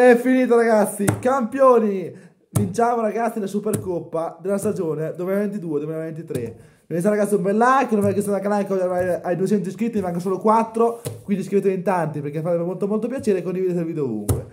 È finito ragazzi, campioni! Vinciamo ragazzi la Supercoppa della stagione 2022-2023. Iniziate ragazzi un bel like, non mi chiesto al canale che ai 200 iscritti, ne mancano solo 4, quindi iscrivetevi in tanti perché farebbe molto molto piacere e condividete il video ovunque.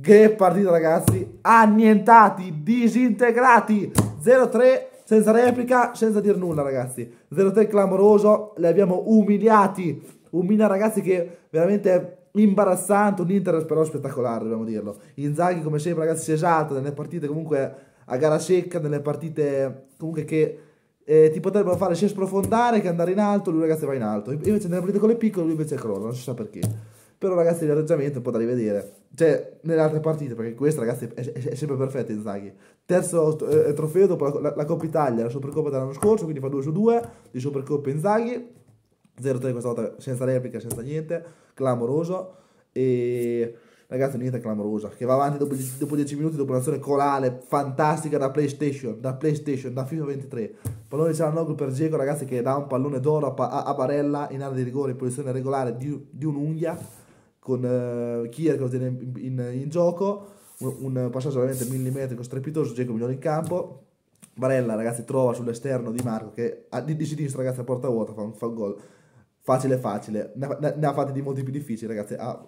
Che partita ragazzi, annientati, disintegrati, 0-3 senza replica, senza dir nulla ragazzi. 0-3 clamoroso, li abbiamo umiliati. umilia ragazzi che veramente imbarazzante, un Inter però spettacolare, dobbiamo dirlo. Inzaghi, come sempre, ragazzi, si esalta nelle partite comunque a gara secca, nelle partite comunque che eh, ti potrebbero fare sia sprofondare che andare in alto, lui ragazzi va in alto. Invece nelle partite con le piccole lui invece crolla, non si sa perché. Però ragazzi l'arreggiamento è un po' da rivedere. Cioè, nelle altre partite, perché questa ragazzi è, è sempre perfetta Inzaghi. Terzo eh, trofeo dopo la, la, la Coppa Italia, la Supercoppa dell'anno scorso, quindi fa 2 su 2 di Supercoppa Inzaghi 0-3 questa volta senza replica, senza niente, clamoroso. E ragazzi, niente clamorosa, che va avanti dopo, dopo 10 minuti, dopo un'azione colale fantastica da PlayStation, da PlayStation, da FIFA 23. Pallone di Cialanoglu per Diego, ragazzi, che dà un pallone d'oro a, a, Barella in area di rigore, in posizione regolare di, di un'unghia, con uh, Kier che lo tiene in, in, in gioco. Un, un, passaggio veramente millimetrico, strepitoso, Diego migliore in campo. Barella, ragazzi, trova sull'esterno di Marco, che a, di, di sinistra, ragazzi, a porta vuota, fa fa un gol facile facile, ne ha, fatti di molti più difficili ragazzi, a,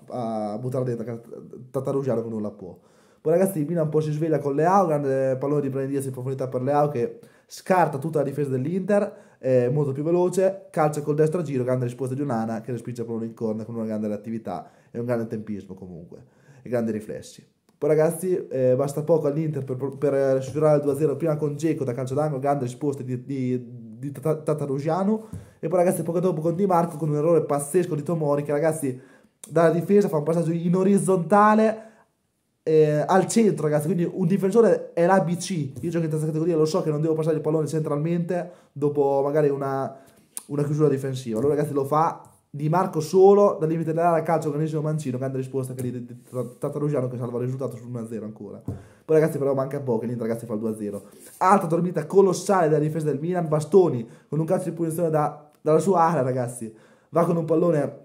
a buttare dentro, tartarugiare come non la può. Poi ragazzi il Milan un po' si sveglia con Leao, grande pallone di Brandis in profondità per Leao che scarta tutta la difesa dell'Inter, è molto più veloce, calcia col destro a giro, grande risposta di Unana che respinge il pallone in corna con una grande reattività e un grande tempismo comunque, e grandi riflessi. Poi ragazzi eh, basta poco all'Inter per, per, sfiorare il 2-0 prima con Geco da calcio d'angolo, grande risposta di, di di Tatarugiano e poi ragazzi poco dopo con Di Marco con un errore pazzesco di Tomori che ragazzi dalla difesa fa un passaggio in orizzontale eh, al centro ragazzi quindi un difensore è l'ABC io gioco in terza categoria lo so che non devo passare il pallone centralmente dopo magari una, una chiusura difensiva allora ragazzi lo fa di Marco solo, dal limite dell'area al calcio grandissimo Mancino, grande risposta che lì di Tatarugiano che salva il risultato sul 1-0 ancora. Poi ragazzi però manca poco, e lì ragazzi fa il 2-0. Altra dormita colossale della difesa del Milan, Bastoni con un calcio di punizione da, dalla sua area ragazzi. Va con un pallone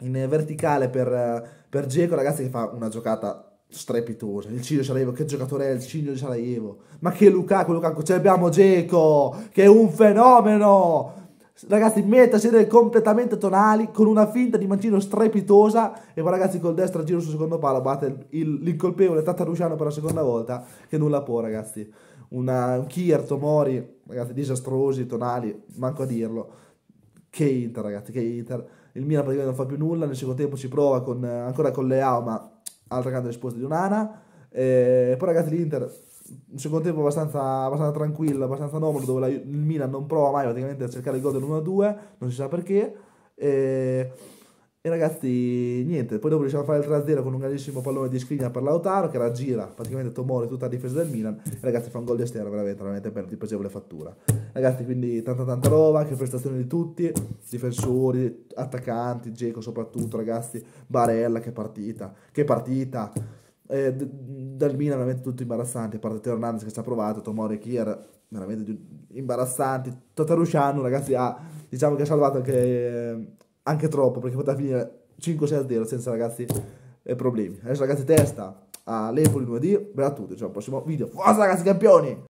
in verticale per, per Geco, ragazzi che fa una giocata strepitosa. Il Ciglio di Sarajevo, che giocatore è il Ciglio di Sarajevo? Ma che Lukaku, Lukaku, ce l'abbiamo Geco, che è un fenomeno! ragazzi mette a sedere completamente tonali con una finta di mancino strepitosa e poi ragazzi col destro a giro sul secondo palo batte l'incolpevole Tattaruciano per la seconda volta che nulla può ragazzi una, un Kier, Tomori ragazzi disastrosi, tonali manco a dirlo che Inter ragazzi che Inter il Milan praticamente non fa più nulla nel secondo tempo ci prova con, ancora con Leao ma altra grande risposta di Unana e poi ragazzi l'Inter un secondo tempo abbastanza, abbastanza tranquillo, abbastanza anomalo, dove la, il Milan non prova mai praticamente a cercare il gol del 1 2 non si sa perché. E, e, ragazzi, niente, poi dopo riusciamo a fare il 3-0 con un grandissimo pallone di scrigna per Lautaro, che raggira praticamente Tomori tutta la difesa del Milan. E ragazzi, fa un gol di esterno veramente, veramente per di pesevole fattura. Ragazzi, quindi tanta tanta roba, che prestazione di tutti, difensori, attaccanti, Geco soprattutto, ragazzi, Barella, che partita, che partita. Eh, dal Milan veramente tutto imbarazzante, a parte Teo Hernandez che ci ha provato, Tomori Kier era veramente imbarazzanti, Tatarusciano ragazzi ha, diciamo che ha salvato anche, eh, anche troppo perché poteva finire 5-6-0 senza ragazzi eh, problemi. Adesso ragazzi testa a Lepoli lunedì, beatuto, ci ciao al prossimo video, forza ragazzi campioni!